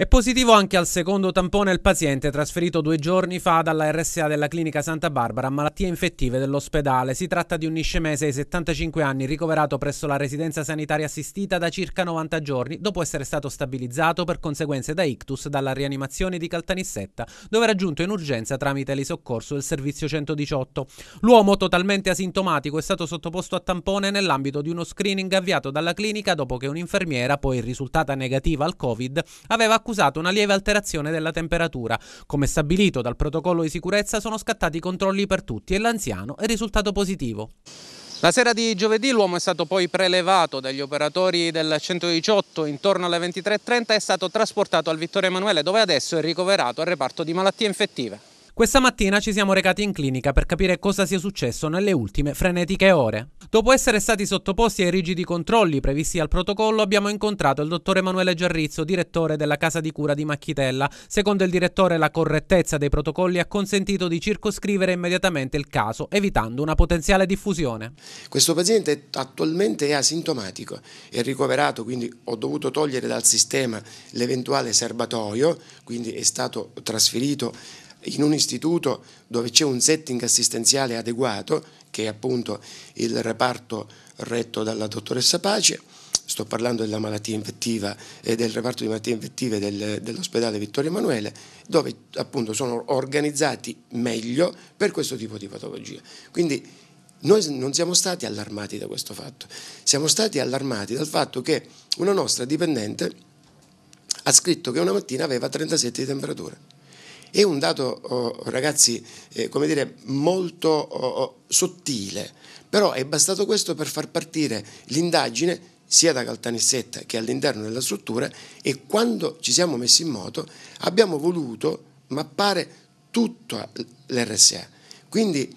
È positivo anche al secondo tampone il paziente trasferito due giorni fa dalla RSA della clinica Santa Barbara a malattie infettive dell'ospedale. Si tratta di un niscemese di 75 anni ricoverato presso la residenza sanitaria assistita da circa 90 giorni dopo essere stato stabilizzato per conseguenze da ictus dalla rianimazione di Caltanissetta dove era giunto in urgenza tramite l'esoccorso del servizio 118. L'uomo totalmente asintomatico è stato sottoposto a tampone nell'ambito di uno screening avviato dalla clinica dopo che un'infermiera, poi risultata negativa al Covid, aveva accusato accusato una lieve alterazione della temperatura. Come stabilito dal protocollo di sicurezza sono scattati i controlli per tutti e l'anziano è risultato positivo. La sera di giovedì l'uomo è stato poi prelevato dagli operatori del 118 intorno alle 23.30 e è stato trasportato al Vittorio Emanuele dove adesso è ricoverato al reparto di malattie infettive. Questa mattina ci siamo recati in clinica per capire cosa sia successo nelle ultime frenetiche ore. Dopo essere stati sottoposti ai rigidi controlli previsti al protocollo, abbiamo incontrato il dottor Emanuele Giarrizzo, direttore della casa di cura di Macchitella. Secondo il direttore, la correttezza dei protocolli ha consentito di circoscrivere immediatamente il caso, evitando una potenziale diffusione. Questo paziente attualmente è asintomatico, è ricoverato, quindi ho dovuto togliere dal sistema l'eventuale serbatoio, quindi è stato trasferito in un istituto dove c'è un setting assistenziale adeguato, che è appunto il reparto retto dalla dottoressa Pace, sto parlando della malattia infettiva e eh, del reparto di malattie infettive del, dell'ospedale Vittorio Emanuele, dove appunto sono organizzati meglio per questo tipo di patologia. Quindi noi non siamo stati allarmati da questo fatto, siamo stati allarmati dal fatto che una nostra dipendente ha scritto che una mattina aveva 37 di temperatura. È un dato, oh, ragazzi, eh, come dire, molto oh, oh, sottile, però è bastato questo per far partire l'indagine sia da Caltanissetta che all'interno della struttura e quando ci siamo messi in moto abbiamo voluto mappare tutta l'RSA. Quindi,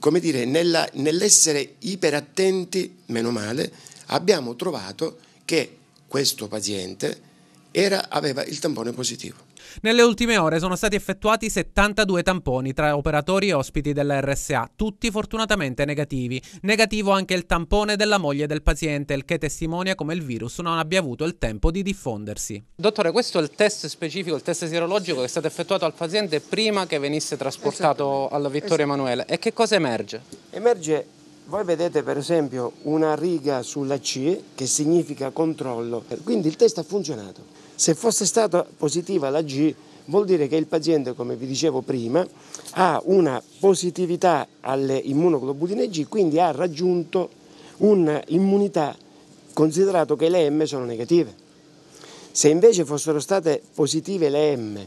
come dire, nella, nell'essere iperattenti, meno male, abbiamo trovato che questo paziente era, aveva il tampone positivo. Nelle ultime ore sono stati effettuati 72 tamponi tra operatori e ospiti della RSA, tutti fortunatamente negativi. Negativo anche il tampone della moglie del paziente, il che testimonia come il virus non abbia avuto il tempo di diffondersi. Dottore, questo è il test specifico, il test sierologico che è stato effettuato al paziente prima che venisse trasportato esatto. alla Vittoria Emanuele. E che cosa emerge? Emerge, voi vedete per esempio una riga sulla C che significa controllo, quindi il test ha funzionato. Se fosse stata positiva la G vuol dire che il paziente, come vi dicevo prima, ha una positività alle immunoglobuline G, quindi ha raggiunto un'immunità considerato che le M sono negative. Se invece fossero state positive le M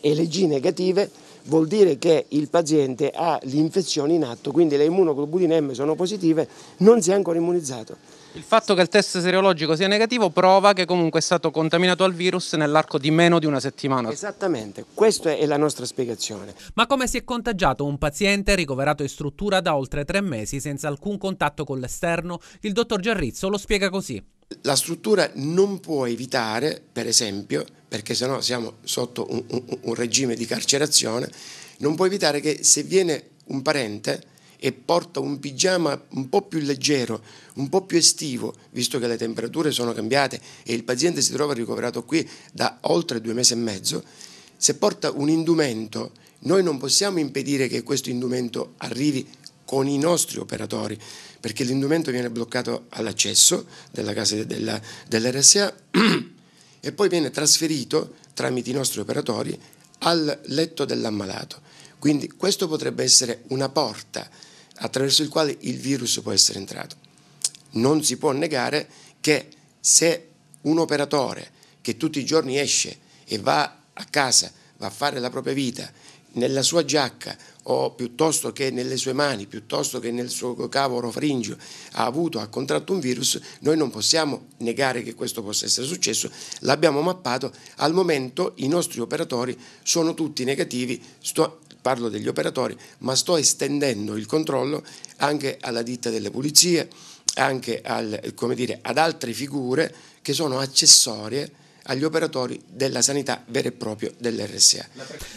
e le G negative, vuol dire che il paziente ha l'infezione in atto, quindi le immunoglobuline M sono positive, non si è ancora immunizzato. Il fatto che il test serologico sia negativo prova che comunque è stato contaminato al virus nell'arco di meno di una settimana. Esattamente, questa è la nostra spiegazione. Ma come si è contagiato un paziente ricoverato in struttura da oltre tre mesi senza alcun contatto con l'esterno? Il dottor Giarrizzo lo spiega così. La struttura non può evitare, per esempio, perché sennò siamo sotto un, un, un regime di carcerazione, non può evitare che se viene un parente e porta un pigiama un po' più leggero, un po' più estivo, visto che le temperature sono cambiate e il paziente si trova ricoverato qui da oltre due mesi e mezzo, se porta un indumento, noi non possiamo impedire che questo indumento arrivi con i nostri operatori, perché l'indumento viene bloccato all'accesso della casa della, dell'RSA e poi viene trasferito tramite i nostri operatori al letto dell'ammalato. Quindi questo potrebbe essere una porta attraverso il quale il virus può essere entrato. Non si può negare che se un operatore che tutti i giorni esce e va a casa, va a fare la propria vita nella sua giacca o piuttosto che nelle sue mani, piuttosto che nel suo cavo orofringio ha avuto, ha contratto un virus, noi non possiamo negare che questo possa essere successo, l'abbiamo mappato, al momento i nostri operatori sono tutti negativi, sto, parlo degli operatori, ma sto estendendo il controllo anche alla ditta delle pulizie, anche al, dire, ad altre figure che sono accessorie agli operatori della sanità vera e propria dell'RSA.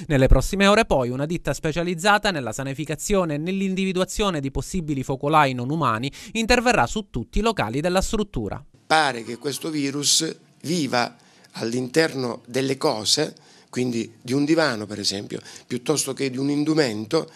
Nelle prossime ore poi una ditta specializzata nella sanificazione e nell'individuazione di possibili focolai non umani interverrà su tutti i locali della struttura. Pare che questo virus viva all'interno delle cose, quindi di un divano per esempio, piuttosto che di un indumento,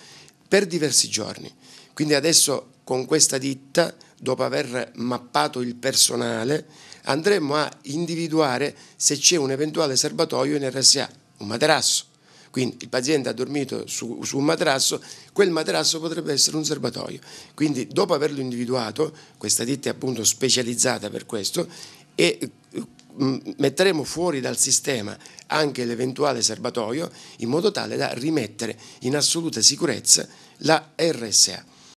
per diversi giorni. Quindi adesso con questa ditta, dopo aver mappato il personale, andremo a individuare se c'è un eventuale serbatoio in RSA, un materasso. Quindi il paziente ha dormito su, su, un materasso, quel materasso potrebbe essere un serbatoio. Quindi dopo averlo individuato, questa ditta è appunto specializzata per questo, e mm, metteremo fuori dal sistema anche l'eventuale serbatoio in modo tale da rimettere in assoluta sicurezza la RSA.